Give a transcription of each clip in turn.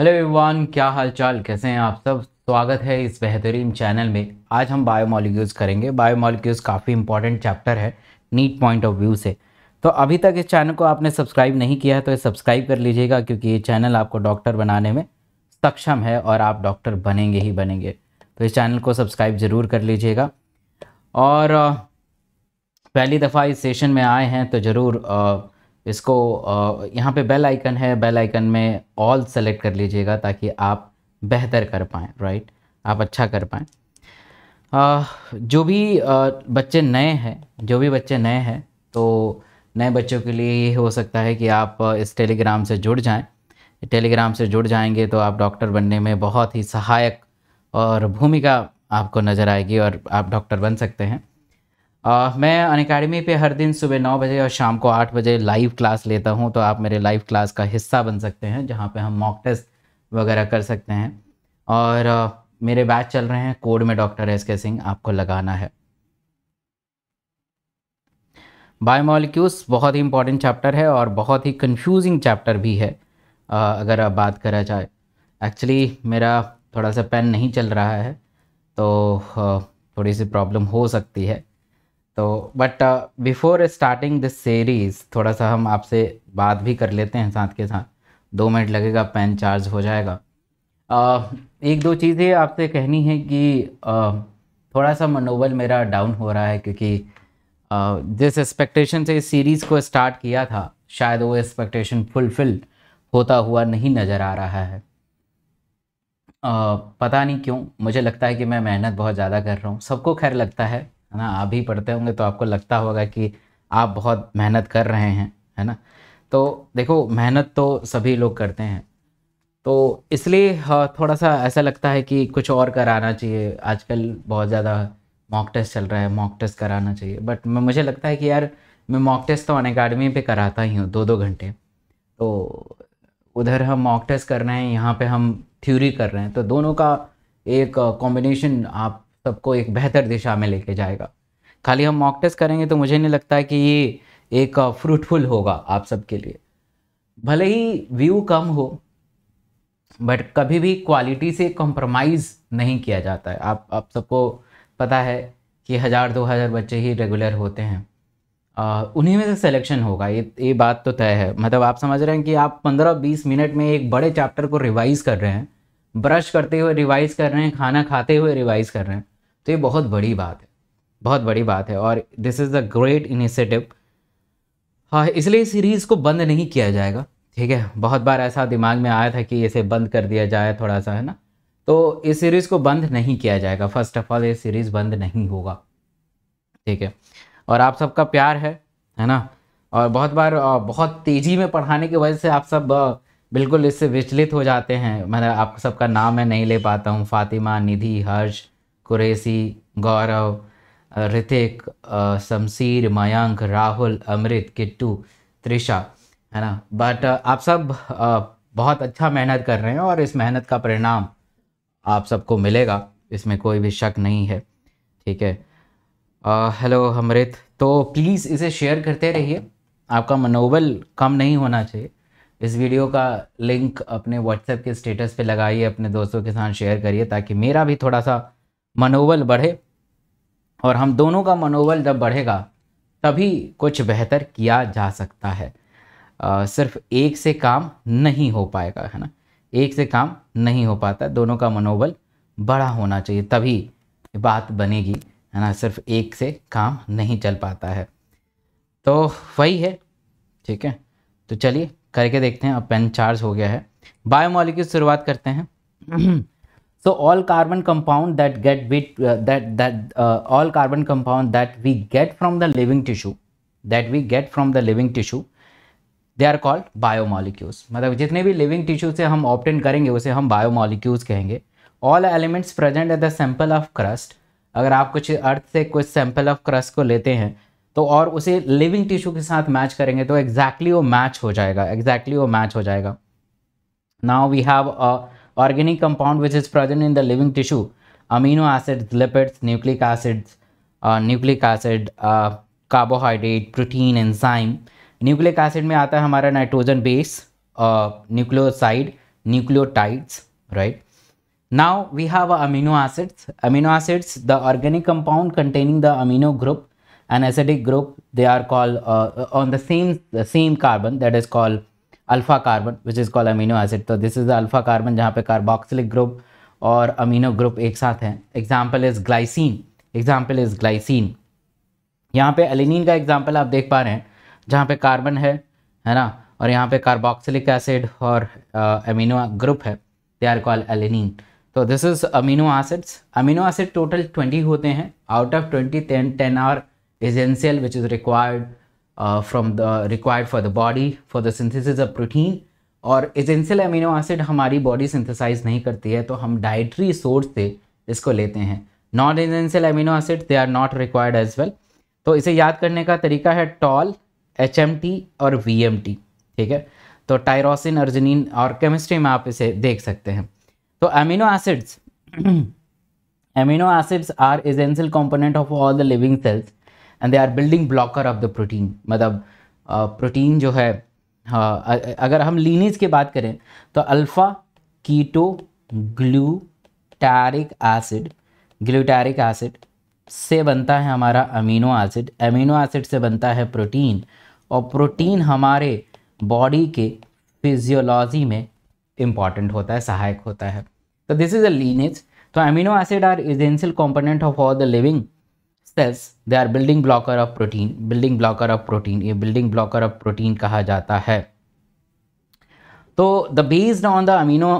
Hello everyone क्या हालचाल कैसे हैं आप सब स्वागत है इस बेहतरीन चैनल में आज हम बायोमोलिक्यूल्स करेंगे बायोमोलिक्यूल्स काफ़ी इंपॉर्टेंट चैप्टर है नीट पॉइंट ऑफ व्यू से तो अभी तक इस चैनल को आपने सब्सक्राइब नहीं किया है तो सब्सक्राइब कर लीजिएगा क्योंकि ये चैनल आपको डॉक्टर बनाने में सक्षम है और आप डॉक्टर बनेंगे ही बनेंगे तो इस चैनल को सब्सक्राइब ज़रूर कर लीजिएगा और पहली दफ़ा इस सेशन में आए हैं तो ज़रूर इसको यहाँ पे बेल आइकन है बेल आइकन में ऑल सेलेक्ट कर लीजिएगा ताकि आप बेहतर कर पाएँ राइट आप अच्छा कर पाएँ जो भी बच्चे नए हैं जो भी बच्चे नए हैं तो नए बच्चों के लिए ये हो सकता है कि आप इस टेलीग्राम से जुड़ जाएं टेलीग्राम से जुड़ जाएंगे तो आप डॉक्टर बनने में बहुत ही सहायक और भूमिका आपको नज़र आएगी और आप डॉक्टर बन सकते हैं आ, मैं अन अकेडमी पर हर दिन सुबह नौ बजे और शाम को आठ बजे लाइव क्लास लेता हूँ तो आप मेरे लाइव क्लास का हिस्सा बन सकते हैं जहाँ पे हम मॉक टेस्ट वगैरह कर सकते हैं और आ, मेरे बैच चल रहे हैं कोड में डॉक्टर एस के सिंह आपको लगाना है बायोमोलिक्यूल्स बहुत ही इंपॉर्टेंट चैप्टर है और बहुत ही कंफ्यूजिंग चैप्टर भी है आ, अगर आप बात करा जाए एक्चुअली मेरा थोड़ा सा पेन नहीं चल रहा है तो थोड़ी सी प्रॉब्लम हो सकती है तो but before starting this series थोड़ा सा हम आपसे बात भी कर लेते हैं साथ के साथ दो मिनट लगेगा पेन चार्ज हो जाएगा uh, एक दो चीज़ें आपसे कहनी है कि uh, थोड़ा सा मनोबल मेरा डाउन हो रहा है क्योंकि uh, जिस एक्सपेक्टेशन से इस सीरीज़ को स्टार्ट किया था शायद वो एक्सपेक्टेशन फुलफिल होता हुआ नहीं नज़र आ रहा है uh, पता नहीं क्यों मुझे लगता है कि मैं मेहनत बहुत ज़्यादा कर रहा हूँ सबको खैर लगता है है ना आप भी पढ़ते होंगे तो आपको लगता होगा कि आप बहुत मेहनत कर रहे हैं है ना तो देखो मेहनत तो सभी लोग करते हैं तो इसलिए हाँ, थोड़ा सा ऐसा लगता है कि कुछ और कराना चाहिए आजकल बहुत ज़्यादा मॉक टेस्ट चल रहा है मॉक टेस्ट कराना चाहिए बट मुझे लगता है कि यार मैं मॉक टेस्ट तो अन अकेडमी पर कराता ही हूँ दो दो घंटे तो उधर हम मॉक टेस्ट कर रहे हैं यहाँ पे हम थ्योरी कर रहे हैं तो दोनों का एक कॉम्बिनेशन आप सबको एक बेहतर दिशा में लेके जाएगा खाली हम मॉक टेस्ट करेंगे तो मुझे नहीं लगता है कि ये एक फ्रूटफुल होगा आप सबके लिए भले ही व्यू कम हो बट कभी भी क्वालिटी से कॉम्प्रोमाइज़ नहीं किया जाता है आप आप सबको पता है कि हज़ार दो हज़ार बच्चे ही रेगुलर होते हैं आ, उन्हीं में से सिलेक्शन होगा ये ये बात तो तय है मतलब आप समझ रहे हैं कि आप पंद्रह बीस मिनट में एक बड़े चैप्टर को रिवाइज़ कर रहे हैं ब्रश करते हुए रिवाइज़ कर रहे हैं खाना खाते हुए रिवाइज़ कर रहे हैं तो ये बहुत बड़ी बात है बहुत बड़ी बात है और this is the great initiative हाँ इसलिए इस सीरीज़ को बंद नहीं किया जाएगा ठीक है बहुत बार ऐसा दिमाग में आया था कि इसे बंद कर दिया जाए थोड़ा सा है ना तो इस सीरीज़ को बंद नहीं किया जाएगा फर्स्ट ऑफ ऑल ये सीरीज़ बंद नहीं होगा ठीक है और आप सबका प्यार है है ना और बहुत बार बहुत तेज़ी में पढ़ाने की वजह से आप सब बिल्कुल इससे विचलित हो जाते हैं मैंने आप सबका नाम मैं नहीं ले पाता हूँ फातिमा निधि हर्ष कुरेसी गौरव ऋतिक शमशीर मयंक राहुल अमृत किट्टू त्रिशा है ना बट आप सब बहुत अच्छा मेहनत कर रहे हैं और इस मेहनत का परिणाम आप सबको मिलेगा इसमें कोई भी शक नहीं है ठीक है हेलो अमृत तो प्लीज़ इसे शेयर करते रहिए आपका मनोबल कम नहीं होना चाहिए इस वीडियो का लिंक अपने व्हाट्सएप के स्टेटस पे लगाइए अपने दोस्तों के साथ शेयर करिए ताकि मेरा भी थोड़ा सा मनोबल बढ़े और हम दोनों का मनोबल जब बढ़ेगा तभी कुछ बेहतर किया जा सकता है आ, सिर्फ एक से काम नहीं हो पाएगा है ना एक से काम नहीं हो पाता दोनों का मनोबल बड़ा होना चाहिए तभी बात बनेगी है ना सिर्फ एक से काम नहीं चल पाता है तो वही है ठीक है तो चलिए करके देखते हैं अब पेन चार्ज हो गया है बायोमोलिक्यूल शुरुआत करते हैं so all carbon compound that get with that that all carbon compound that we get we the living tissue that we get from the living the they are called bio biomolecules मतलब जितने भी living tissue से हम obtain करेंगे उसे हम biomolecules कहेंगे all elements present at the sample of crust अगर आप कुछ अर्थ से कुछ सैंपल ऑफ क्रस्ट को लेते हैं तो और उसे लिविंग टिश्यू के साथ मैच करेंगे तो एग्जैक्टली exactly वो मैच हो जाएगा एग्जैक्टली exactly वो मैच हो जाएगा now we have a organic compound which is present in the living tissue, amino acids, lipids, nucleic acids, uh, nucleic acid, uh, carbohydrate, protein, enzyme. Nucleic acid में aata है nitrogen base, uh, nucleoside, nucleotides, right? Now we have uh, amino acids. Amino acids, the organic compound containing the amino group and acidic group, they are called uh, uh on the same the same carbon that is called alpha carbon which is call amino acid तो this is the alpha carbon जहाँ पे carboxylic group और amino group एक साथ हैं example is glycine example is glycine यहाँ पे alanine का एग्जाम्पल आप देख पा रहे हैं जहाँ पे कार्बन है है ना और यहाँ पे कार्बोक्सिलिक एसिड और अमीनो uh, ग्रुप है दे आर कॉल एलिनिन तो this is amino acids amino acid total twenty होते हैं out of twenty ten ten are essential which is required uh, from the required for the body for the synthesis of protein और essential amino acid हमारी body synthesize नहीं करती है तो हम dietary source से इसको लेते हैं non essential amino acid they are not required as well तो इसे याद करने का तरीका है टॉल एच और वी ठीक है तो टायरोसिन अर्जनिन और केमिस्ट्री में आप इसे देख सकते हैं तो amino acids amino acids are essential component of all the living cells and they are building blocker of the protein मतलब प्रोटीन uh, जो है uh, अगर हम लीनेज की बात करें तो alpha keto glutaric acid glutaric acid से बनता है हमारा अमीनो एसिड अमीनो एसिड से बनता है प्रोटीन और प्रोटीन हमारे बॉडी के फिजियोलॉजी में इम्पॉर्टेंट होता है सहायक होता है तो दिस इज़ अ लीनेज तो amino acid are essential component of all the living cells they are building blocker of protein building blocker of protein ये बिल्डिंग ब्लॉकर ऑफ प्रोटीन कहा जाता है तो the based on the amino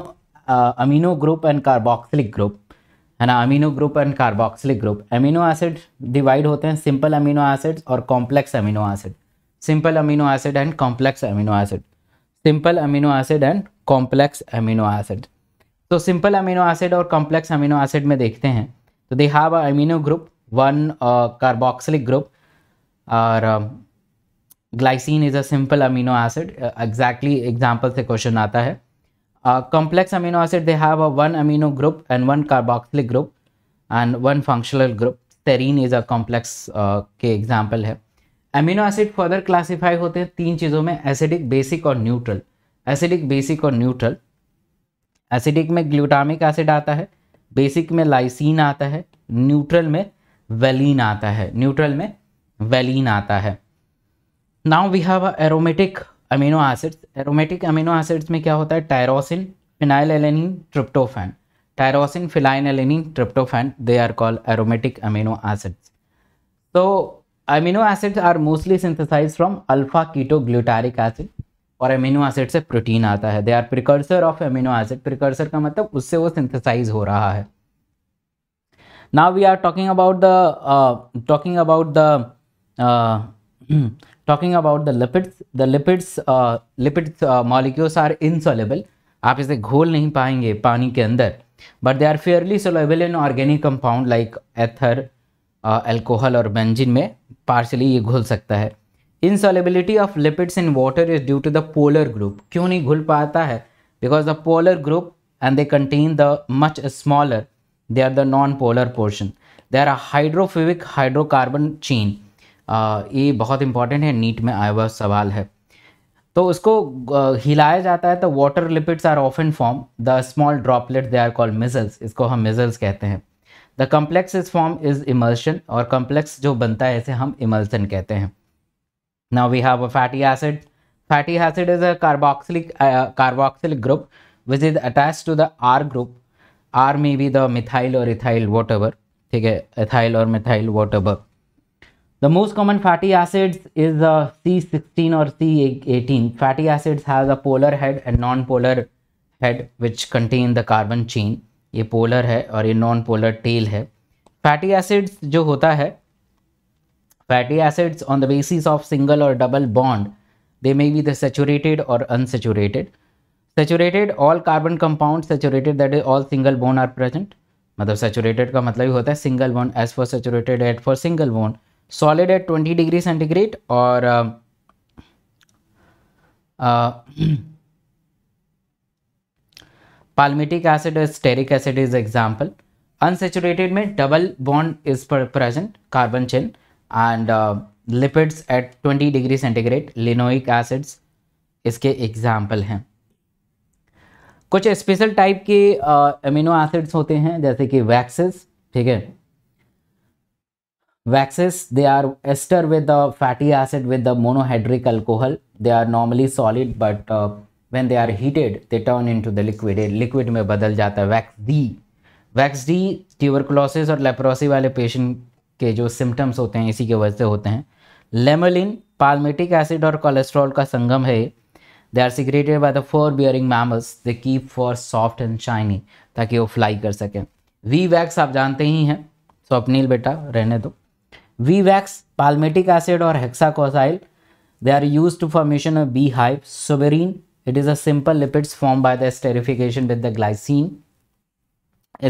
amino group and carboxylic group है ना amino group and carboxylic group amino acid divide होते हैं simple amino acid और complex amino acid simple amino acid and complex amino acid simple amino acid and complex amino acid तो simple amino acid और complex amino acid में देखते हैं तो they have amino group one carboxylic group और glycine is a simple amino acid exactly example से question आता है complex amino acid they have a one amino group and one carboxylic group and one functional group तेरीन is a complex के example है amino acid further classify होते हैं तीन चीज़ों में एसिडिक बेसिक और न्यूट्रल एसिडिक बेसिक और न्यूट्रल एसिडिक में ग्लूटामिक एसिड आता है बेसिक में लाइसिन आता है न्यूट्रल में वेलिन आता है न्यूट्रल में वेलिन आता है now we have aromatic amino acids aromatic amino acids में क्या होता है tyrosine phenylalanine tryptophan tyrosine phenylalanine tryptophan they are called aromatic amino acids तो amino acids are mostly synthesize from alpha keto glutaric acid और amino acid से protein आता है they are precursor of amino acid precursor का मतलब उससे वो synthesise हो रहा है now we are talking about the uh, talking about the uh, hmm, talking about the lipids the lipids uh, lipids uh, molecules are insoluble आप इसे घोल नहीं पाएंगे पानी के अंदर but they are fairly soluble in organic compound like ether alcohol और benzene में पार्शली ये घुल सकता है insolubility of lipids in water is due to the polar group क्यों नहीं घुल पाता है because the polar group and they contain the much smaller They are the non-polar portion. They are a hydrophilic hydrocarbon chain. Uh, ये बहुत important है NEET में आया हुआ सवाल है तो उसको uh, हिलाया जाता है तो water lipids are often form the small droplet they are called micelles इसको हम मिजल्स कहते हैं the complex is form is emulsion और कम्प्लेक्स जो बनता है इसे हम इमल्सन कहते हैं now we have a fatty acid fatty acid is a carboxylic carboxylic group which is attach to the R group R may be the methyl और ethyl what ठीक है एथाइल और methyl what the most common fatty acids is the C sixteen और C eighteen fatty acids has polar head and non polar head which contain the carbon chain ये polar है और ये non polar tail है fatty acids जो होता है fatty acids on the basis of single और double bond they may be the saturated और unsaturated saturated all carbon compound saturated that is all single bond are present मतलब saturated का मतलब ही होता है single bond as for saturated at for single bond solid at twenty degree centigrade और palmitic acid stearic acid is example unsaturated में double bond is present carbon chain and lipids at 20 degree centigrade linoleic acids इसके example हैं कुछ special type के amino acids होते हैं जैसे कि वैक्सेस ठीक है waxes they are ester with the fatty acid with the monohydric alcohol they are normally solid but when they are heated they turn into the liquid liquid में बदल जाता है wax D wax D tuberculosis और leprosy वाले patient के जो symptoms होते हैं इसी के वजह से होते हैं लेमोलिन पालमेटिक एसिड और कोलेस्ट्रॉल का संगम है they are secreted by the fur bearing mammals they keep for soft and shiny ताकि वो फ्लाई कर सकें वी वैक्स आप जानते ही हैं सो तो अपनील बेटा रहने दो वी वैक्स पालमेटिक एसिड और hexacosyl they are use to formation of bee hive suberin it is a simple lipids form by the esterification with the glycine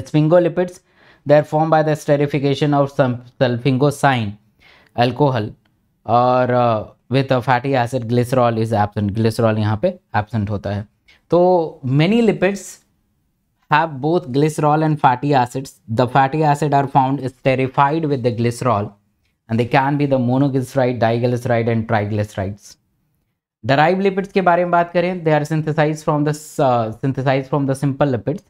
sphingolipids they are formed by the esterification of some sulfingosine alcohol or uh, with fatty acid glycerol is absent glycerol यहाँ पे absent होता है तो many lipids have both glycerol and fatty acids the fatty acid are found esterified with the glycerol and they can be the monoglyceride diglyceride and triglycerides derived lipids के बारे में बात करें they are synthesize from the synthesize from the simple lipids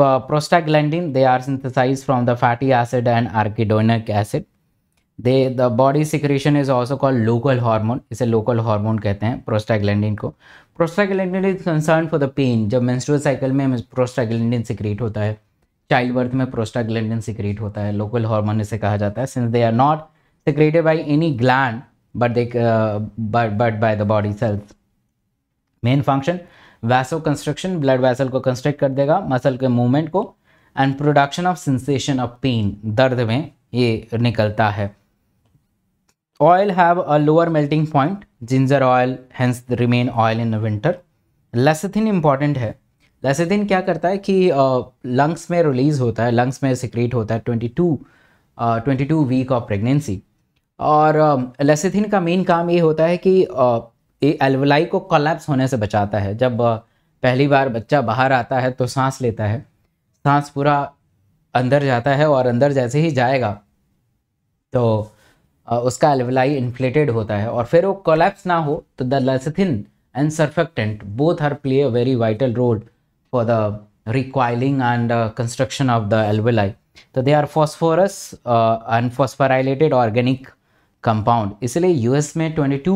prostaglandin they are synthesize from the fatty acid and arachidonic acid they the body secretion is also called local hormone इसे local hormone कहते हैं prostaglandin को prostaglandin is concern for the pain जब menstrual cycle में prostaglandin secrete होता है child birth में prostaglandin secrete होता है लोकल हार्मोन इसे कहा जाता है since they are not secreted by any gland but they but by the body cells main function vaso construction blood vessel को कंस्ट्रक्ट कर देगा मसल के मूवमेंट को and production of sensation of pain दर्द में ये निकलता है Oil have a lower melting point, ginger oil hence remain oil in winter Lecithin important है लेसेथिन क्या करता है कि लंग्स uh, में रिलीज़ होता है लंग्स में सिक्रेट होता है 22 twenty two week of pregnancy और लेसेथिन uh, का मेन काम ये होता है कि uh, एल्वलाई को कोलैप्स होने से बचाता है जब uh, पहली बार बच्चा बाहर आता है तो सांस लेता है सांस पूरा अंदर जाता है और अंदर जैसे ही जाएगा तो उसका एलवलाई इन्फ्लेटेड होता है और फिर वो कोलेप्स ना हो तो the lecithin and surfactant both her play a very vital role for the recoiling and construction of the alveoli तो they are phosphorus unphosphorylated organic compound इसलिए यूएस में 22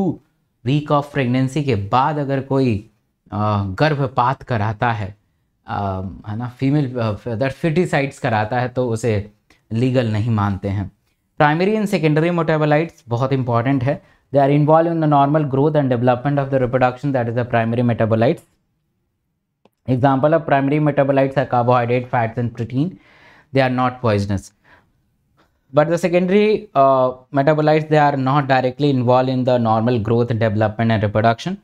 वीक ऑफ प्रेगनेंसी के बाद अगर कोई गर्भपात कराता है है ना फीमेल फिटिसाइड्स कराता है तो उसे लीगल नहीं मानते हैं Primary and secondary metabolites. बहुत important. They are involved in the normal growth and development of the reproduction. That is the primary metabolites. example of primary metabolites are carbohydrate fats and protein they are not poisonous but the secondary uh, metabolites they are not directly involved in the normal growth and development and reproduction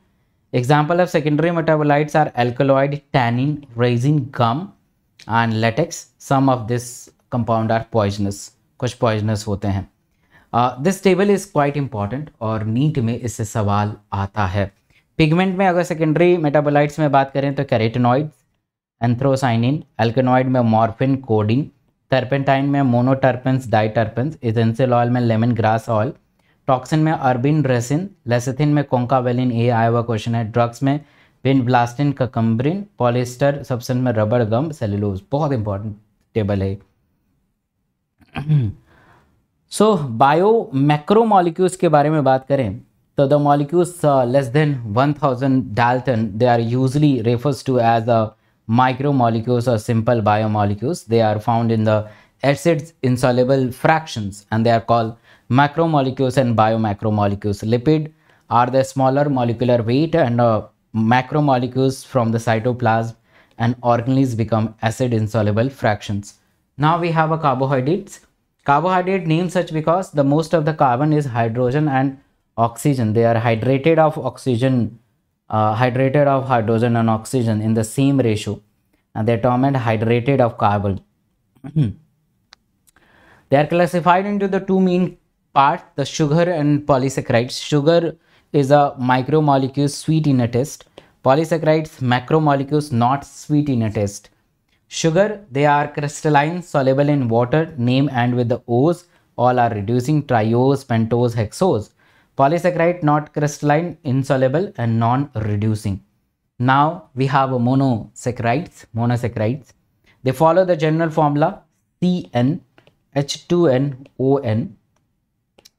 example of secondary metabolites are alkaloid tannin resin gum and latex some of this compound are poisonous कुछ poisonous होते हैं this table is quite important और NEET में इससे सवाल आता है pigment में अगर सेकेंडरी मेटाबोलाइट्स में बात करें तो कैरेटनॉइड एंथ्रोसाइनिन एल्कनॉइड में मॉर्फिन कोडिन टर्पेंटाइन में मोनोटर्पेंस डाइटर्पन्स इथेंसिल ऑयल में लेमन ग्रास ऑयल टॉक्सिन में अर्बिन रेसिन लेसिथिन में कोंकावेलिन ए आया हुआ क्वेश्चन है ड्रग्स में पिन ब्लास्टिन ककम्ब्रिन पॉलिस्टर सब्सन में रबर गम सेलुलोज बहुत इंपॉर्टेंट टेबल है सो बायो मैक्रो मॉलिक्यूल्स के बारे में बात करें तो the molecules less than one thousand dalton they are usually refers to as a micro molecules और simple bio molecules they are found in the acids insoluble fraction and they are called micro molecules and bio macro molecules lipid are the smaller molecular weight and macro molecules from the cytoplasm and organelles become acid insoluble fractions Now we have a carbohydrates. Carbohydrate name such because the most of the carbon is hydrogen and oxygen. They are hydrated of oxygen, uh, hydrated of hydrogen and oxygen in the same ratio. And they are termed hydrated of carbon. they are classified into the two main part, the sugar and polysaccharides. Sugar is a micromolecule sweet in a taste. Polysaccharides macromolecules not sweet in a taste. Sugar, they are crystalline, soluble in water, name and with the O's. All are reducing triose, pentose, hexose. Polysaccharide not crystalline, insoluble and non-reducing. Now we have monosaccharides, monosaccharides. They follow the general formula CN, H2N, ON.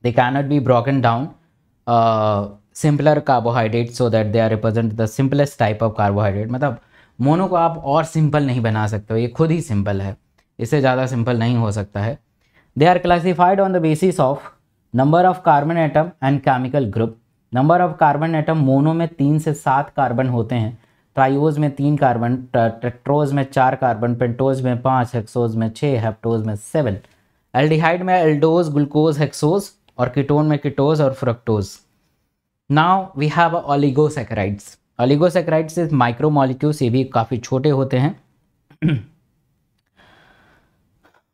They cannot be broken down. Uh, simpler carbohydrates so that they are represent the simplest type of carbohydrate. Matlab, mono को आप और simple नहीं बना सकते हो ये खुद ही simple है इससे ज़्यादा सिंपल नहीं हो सकता है they are classified on the basis of number of carbon atom and chemical group number of carbon atom mono में तीन से सात कार्बन होते हैं ट्राइओज में तीन कार्बन टेट्रोज में चार कार्बन पेंटोज में पाँच हेक्सोज में छः हेप्टोज में सेवन एल्डिहाइड में एल्डोज ग्लूकोज हेक्सोज और कीटोन में कीटोज और fructose now we have oligosaccharides oligosaccharides micromolecule से भी काफ़ी छोटे होते हैं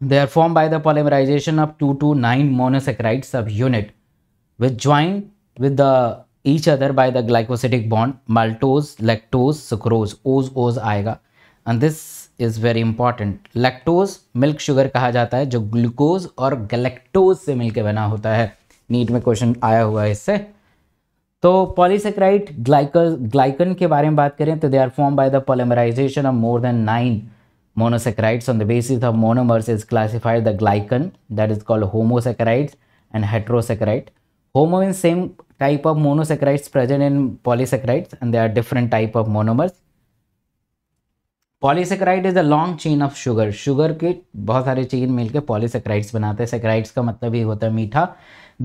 they are form by the polymerization of two to nine monosaccharides of unit with join with the each other by the glycosidic bond maltose lactose sucrose ose ose आएगा and this is very important lactose milk sugar कहा जाता है जो glucose और galactose से मिलकर बना होता है नीट में क्वेश्चन आया हुआ है इससे तो पॉलीसेक्राइड ग्लाइकल ग्लाइकन के बारे में बात करें तो they are form by the polymerization of more than nine monosaccharides on the basis of monomers is classified the glycan that is called homosaccharides and heterosaccharide homo in same type of monosaccharides present in polysaccharides and they are different type of monomers polysaccharide is a long chain of sugar sugar के बहुत सारे chain मिलकर polysaccharides बनाते हैं saccharides का मतलब ही होता है मीठा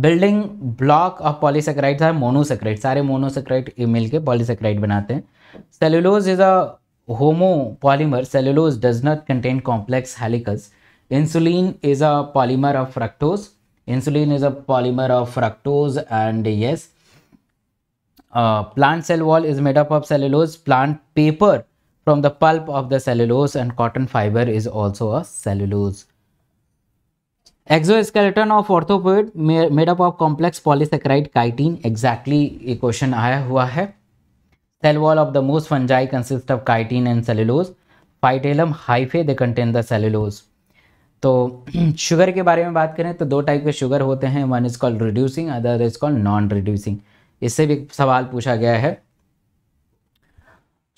बिल्डिंग ब्लॉक ऑफ पॉलीसेक्राइड है मोनोसेक्राइड सारे मोनोसेक्राइड मिलकर पॉलीसेक्राइड बनाते हैं cellulose is a homo polymer cellulose does not contain complex helices insulin is a polymer of fructose insulin is a polymer of fructose and yes plant cell wall is made up of cellulose plant paper from the pulp of the cellulose and cotton fiber is also a cellulose. Exoskeleton of orthopod made up of complex polysaccharide chitin exactly ये question aaya hua hai Cell wall of the most fungi consist of chitin and cellulose. Phytalum hyphae they contain the cellulose. तो sugar के बारे में बात करें तो दो type के शुगर होते हैं one is called reducing other is called non reducing इससे भी सवाल पूछा गया है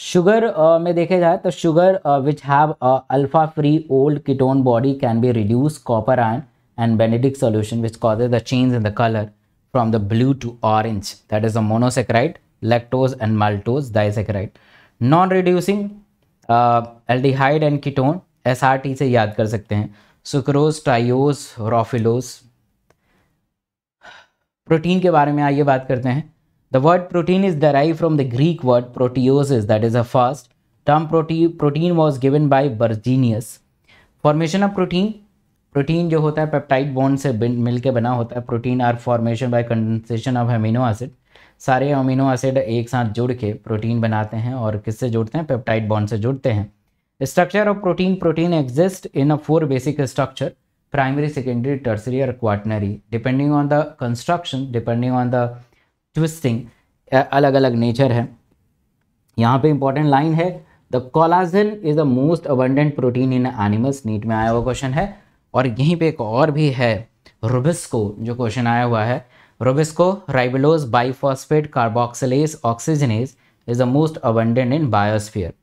शुगर uh, में देखे जाए तो sugar which have alpha free old ketone body can be reduce copper ion and Benedict solution which cause the change in the colour from the blue to orange that is a monosaccharide lactose non reducing aldehyde and ketone S R T से याद कर सकते हैं sucrose triose रॉफिलोज protein के बारे में आइए बात करते हैं The word protein is derived from the Greek word proteosis, that is a fast. Term prote protein was given by Burgenius. Formation of protein. Protein जो होता है पेप्टाइड बॉन्ड से मिलके बना होता है protein are formation by condensation of amino acid सारे amino acid एक साथ जुड़ के प्रोटीन बनाते हैं और किससे जुड़ते हैं पेप्टाइड बॉन्ड से जुड़ते हैं structure of protein protein exist in a four basic structure primary secondary tertiary और quaternary depending on the construction depending on the twisting अलग अलग नेचर है यहाँ पे इंपॉर्टेंट लाइन है the collagen is the most abundant protein in animals NEET में आया हुआ क्वेश्चन है और यहीं पे एक और भी है रोबिस्को जो क्वेश्चन आया हुआ है rubisco ribulose biphosphate carboxylase oxygenase is the most abundant in biosphere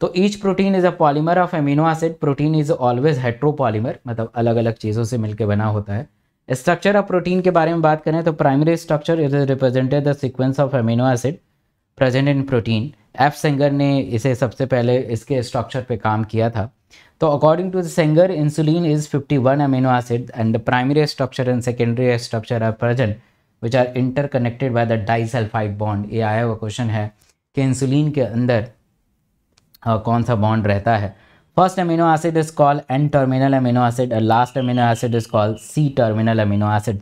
तो each protein is a polymer of amino acid protein is always heteropolymer मतलब अलग अलग चीज़ों से मिलकर बना होता है स्ट्रक्चर ऑफ प्रोटीन के बारे में बात करें तो primary structure is represented the sequence of amino acid present in protein F Sanger ने इसे सबसे पहले इसके स्ट्रक्चर पे काम किया था तो according to Sanger insulin is 51 amino acid and the primary structure and secondary structure are present which are interconnected by the disulphide bond ये आया हुआ क्वेश्चन है कि इंसुलिन के अंदर कौन सा बॉन्ड रहता है first amino acid is called N terminal amino acid and last amino acid is call C terminal amino acid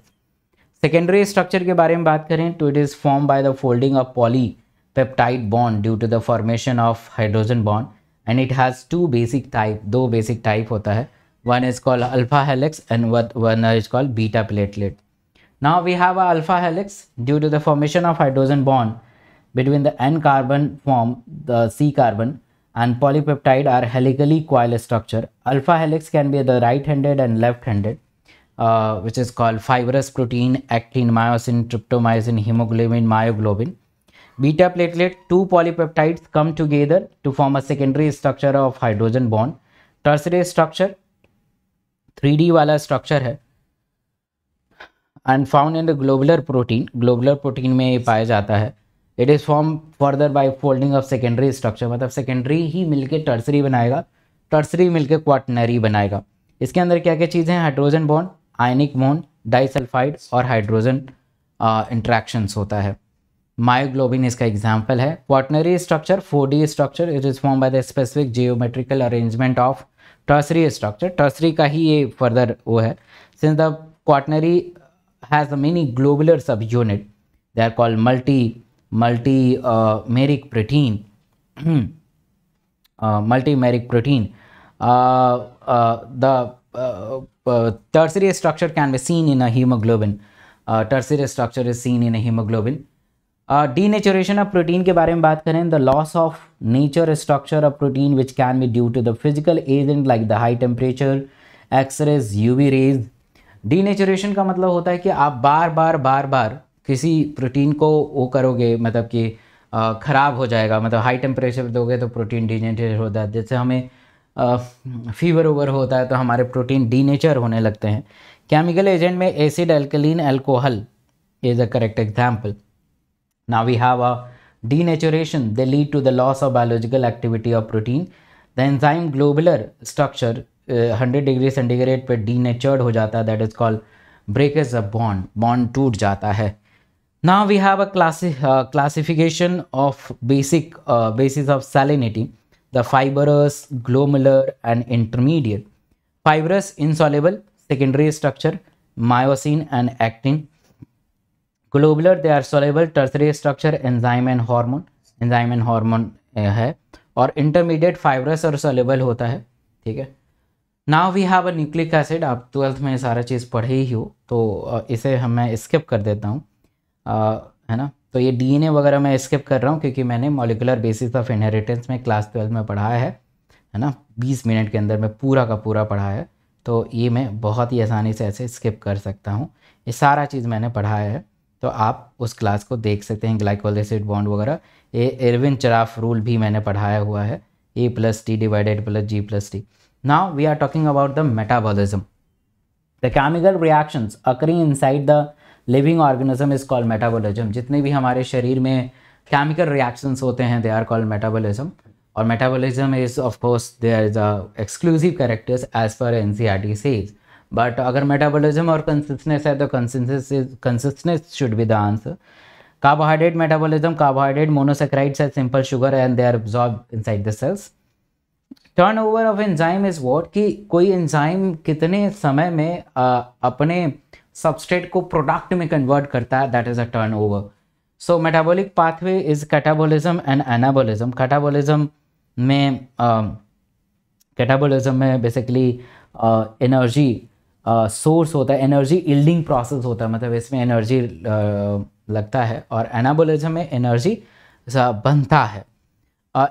secondary structure के बारे में बात करें तो it is form by the folding of polypeptide bond due to the formation of hydrogen bond and it has two basic type दो basic type होता है one is called alpha helix and one is called beta platelet now we have a alpha helix due to the formation of hydrogen bond between the N carbon from the C carbon and polypeptide are helically coiled structure. Alpha helix can be the right-handed and left-handed, uh, which is called fibrous protein, actin, myosin, tryptomyosin, hemoglobin, myoglobin. Beta platelet, two polypeptides come together to form a secondary structure of hydrogen bond. Tertiary structure, 3D wala structure hai. And found in the globular protein, globular protein में पाया जाता है it is form further by folding of secondary structure मतलब secondary ही मिलके tertiary बनाएगा tertiary मिलके quaternary बनाएगा इसके अंदर क्या क्या चीज़ें हैं hydrogen bond ionic bond disulphide और हाइड्रोजन इंट्रैक्शंस होता है मायोग्लोबिन इसका एग्जाम्पल है quaternary structure four structure it is form by the specific geometrical arrangement of tertiary structure tertiary का ही ये फर्दर वो है since the quaternary has a many globular subunit they are called multi multimeric protein multi multimeric protein the tertiary structure can be seen in a haemoglobin tertiary structure is seen in a haemoglobin denaturation of protein के बारे में बात करें the loss of nature structure of protein which can be due to the physical agent like the high temperature X rays U V rays denaturation का मतलब होता है कि आप बार बार बार बार किसी प्रोटीन को वो करोगे मतलब कि ख़राब हो जाएगा मतलब हाई टेम्परेचर दोगे तो प्रोटीन डीनेचर होता है जैसे हमें फीवर ओवर होता है तो हमारे प्रोटीन डीनेचर होने लगते हैं केमिकल एजेंट में acid alkaline alcohol is a correct example ना we have a denaturation they lead to the loss of biological activity of protein the enzyme globular structure hundred degree centigrade पर denatured हो जाता है that is called break is a bond bond टूट जाता है Now we have a classi uh, classification of basic uh, basis of salinity, the fibrous, glomerular and intermediate. Fibrous insoluble, secondary structure, myosin and actin. Globular, they are soluble, tertiary structure, enzyme and hormone. Enzyme and hormone है और intermediate fibrous और soluble होता है ठीक है now we have a nucleic acid आप twelfth में सारा चीज़ पढ़े ही हो तो इसे हम मैं स्किप कर देता हूँ है ना तो ये डीएनए वगैरह मैं स्किप कर रहा हूँ क्योंकि मैंने मोलिकुलर बेसिस ऑफ इनहेरिटेंस में क्लास ट्वेल्थ में पढ़ाया है है ना बीस मिनट के अंदर मैं पूरा का पूरा पढ़ा है तो ये मैं बहुत ही आसानी से ऐसे स्किप कर सकता हूँ ये सारा चीज़ मैंने पढ़ाया है तो आप उस क्लास को देख सकते हैं ग्लाइकोलिसिड बॉन्ड वगैरह ये एरविन चराफ रूल भी मैंने पढ़ाया हुआ है A plus T divided plus G plus T now we are talking about the metabolism the chemical reactions occurring inside the living organism is called metabolism जितने भी हमारे शरीर में केमिकल रिएक्शंस होते हैं दे आर कॉल्ड मेटाबॉलिज्म और metabolism is of course they are the exclusive characters as per N C R T says but अगर metabolism और कंसिस्टनेस है तो consistence is कंसिस्टनेस should be the answer metabolism carbohydrate carbohydrate as are sugar and they are are inside the cells turn over of enzyme is what कि कोई enzyme कितने समय में आ, अपने सबस्टेट को प्रोडक्ट में कन्वर्ट करता है that is a turn over so metabolic pathway is catabolism and anabolism catabolism में कैटाबोलिज्म um, uh, में बेसिकली एनर्जी सोर्स होता है एनर्जी इल्डिंग प्रोसेस होता है मतलब इसमें एनर्जी uh, लगता है और एनाबोलिज्म में एनर्जी बनता है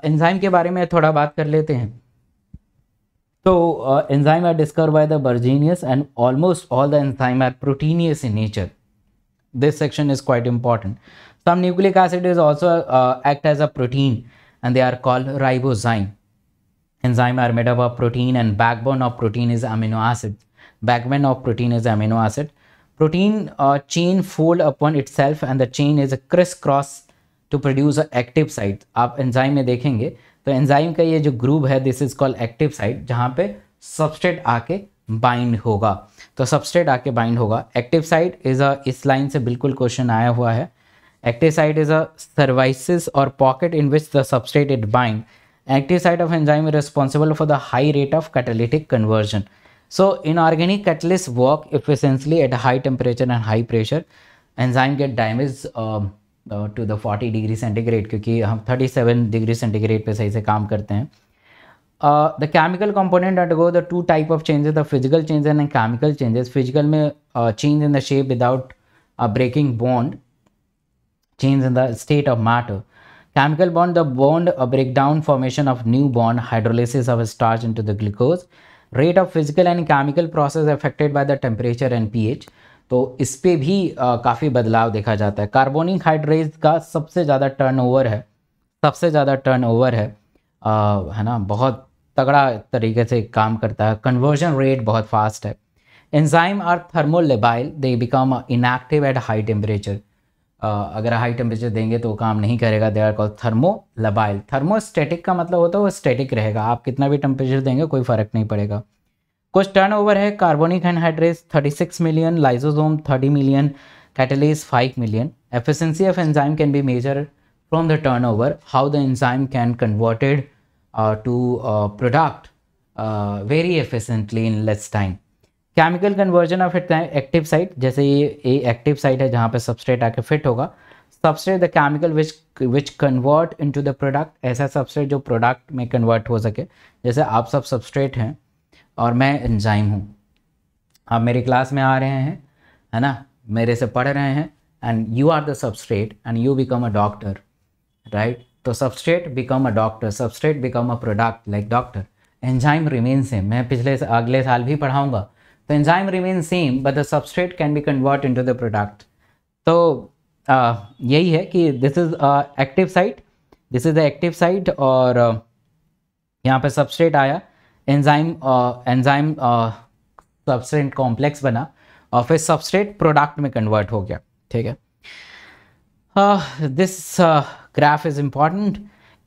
एंजाइम uh, के बारे में थोड़ा बात कर लेते हैं So uh, enzymes are discovered by the Burgenius and almost all the enzymes are proteinous in nature. This section is quite important. Some nucleic acid is also uh, act as a protein and they are called ribozyme. Enzymes are made up of protein and backbone of protein is amino acid. Backbone of protein is amino acid. Protein uh, chain fold upon itself and the chain is a crisscross to produce an active site. आप enzyme में देखेंगे तो enzyme का ये जो group है this is called active site जहाँ पे सबस्टेट आके बाइंड होगा तो सबस्टेट आके बाइंड होगा एक्टिव साइट इज अ इस लाइन से बिल्कुल क्वेश्चन आया हुआ है active site is a crevices और pocket in which the substrate it bind active site of enzyme is responsible for the high rate of catalytic conversion so inorganic catalysts work efficiently at high temperature and high pressure enzyme get damage to the forty degree centigrade क्योंकि हम thirty seven degree centigrade पे सही से काम करते हैं the chemical component component go the two type of changes the physical changes and chemical changes physical में change in the shape without a breaking bond change in the state of matter chemical bond the bond a break down formation of new bond hydrolysis of starch starch to the glucose rate of physical and chemical process affected by the temperature and P H तो इस पर भी काफ़ी बदलाव देखा जाता है carbonic हाइड्रेज का सबसे ज़्यादा टर्न है सबसे ज़्यादा टर्न है आ, है ना बहुत तगड़ा तरीके से काम करता है कन्वर्जन रेट बहुत फास्ट है enzyme are thermolabile they become inactive at high temperature अगर हाई टेम्परेचर देंगे तो काम नहीं करेगा they are call thermolabile thermostatic का मतलब होता है वो स्टेटिक रहेगा आप कितना भी टेम्परेचर देंगे कोई फ़र्क नहीं पड़ेगा कुछ टर्नओवर है carbonic anhydrase 36 million lysosome 30 million catalase 5 million Efficiency of enzyme can be measure from the turn over how the can can converted to product very uh, in uh, uh, efficiently time chemical conversion of active site जैसे ये ए active site है जहाँ पर substrate आके fit होगा substrate the chemical which which convert into the product ऐसा substrate जो product में कन्वर्ट हो सके जैसे आप सब सबस्ट्रेट हैं और मैं एंजाइम हूँ आप मेरी क्लास में आ रहे हैं है ना मेरे से पढ़ रहे हैं and you are the substrate and you become a doctor right तो substrate become a doctor substrate become a product like doctor enzyme remain same मैं पिछले अगले साल भी पढ़ाऊँगा तो enzyme remain same but the substrate can be convert into the product तो आ, यही है कि this is active site this is the active site और यहाँ पे सबस्ट्रेट आया एंजाइम एंजाइम सबस्ट्रेट कॉम्प्लेक्स बना और फिर सबस्ट्रेट प्रोडक्ट में कन्वर्ट हो गया ठीक है this graph is important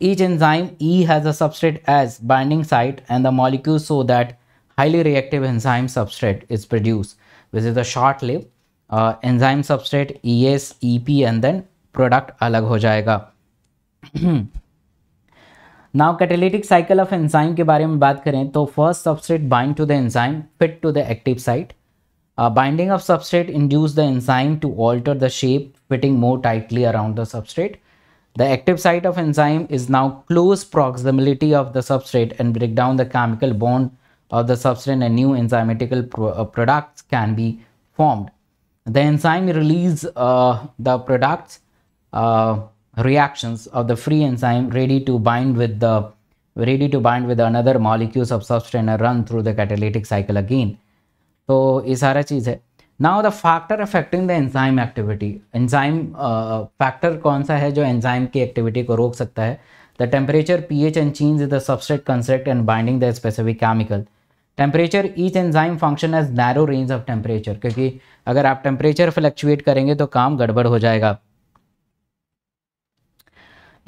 each enzyme E has a substrate as binding site and the molecule so that highly reactive enzyme substrate is produce which is a short live enzyme substrate E S E P and then product अलग हो जाएगा now catalytic cycle of enzyme के बारे में बात करें तो first substrate bind to the enzyme fit to the active site binding of substrate induce the enzyme to alter the shape fitting more tightly around the substrate the active site of enzyme is now close proximity of the substrate and break down the chemical bond of the substrate and new enzymatical products can be formed the enzyme release the products reactions of the free enzyme ready to bind with the ready to bind with another molecules of substrate and run through the catalytic cycle again so तो ये सारा चीज़ now the factor affecting the enzyme activity enzyme uh, factor kaun sa hai jo enzyme ki activity ko rok sakta hai the temperature ph and change in the substrate construct and binding the specific chemical temperature each enzyme function as narrow range of temperature क्योंकि अगर आप temperature fluctuate करेंगे तो काम गड़बड़ हो जाएगा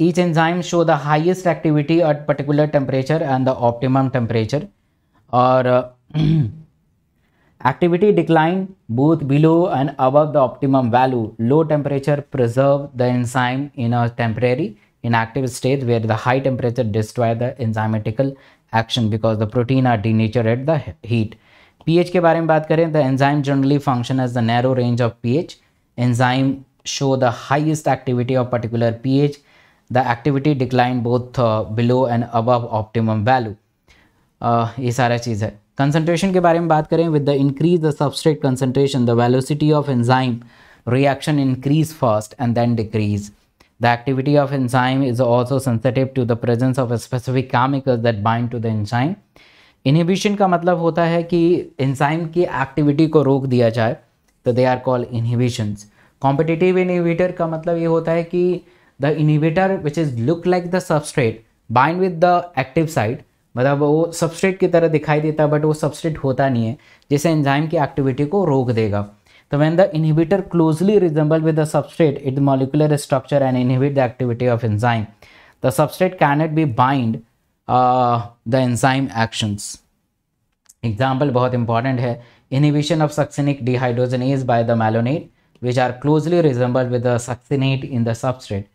Each enzyme show the highest activity at particular temperature and the optimum temperature or uh, activity decline both below and above the optimum value. Low temperature preserve the enzyme in a temporary inactive state where the high temperature destroy the enzymatical action because the protein are denatured at the heat. pH के बारे में बात करें the enzyme generally function as the narrow range of pH. Enzyme show the highest activity of particular pH. the activity declined both uh, below and above optimum value uh, ये सारा चीज़ है concentration के बारे में बात करें with the increase the substrate concentration the velocity of enzyme reaction increase first and then decrease the activity of enzyme is also sensitive to the presence of specific chemical that bind to the enzyme inhibition का मतलब होता है कि enzyme की activity को रोक दिया जाए तो they are called inhibitions competitive inhibitor का मतलब ये होता है कि the inhibitor which is look like the substrate bind with the active site मतलब वो सबस्ट्रेट की तरह दिखाई देता है बट वो सबस्ट्रेट होता नहीं है जिसे एंजाइम की एक्टिविटी को रोक देगा तो when the inhibitor closely resemble with the substrate it molecular structure and inhibit the activity of enzyme the substrate can not be bind the enzyme actions example बहुत इंपॉर्टेंट है inhibition of succinic dehydrogenase by the malonate which are closely resemble with the succinate in the substrate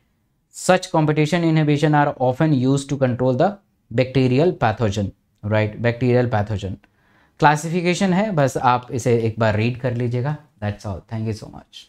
Such competition inhibition are often used to control the bacterial pathogen, right? Bacterial pathogen. Classification है बस आप इसे एक बार read कर लीजिएगा that's all thank you so much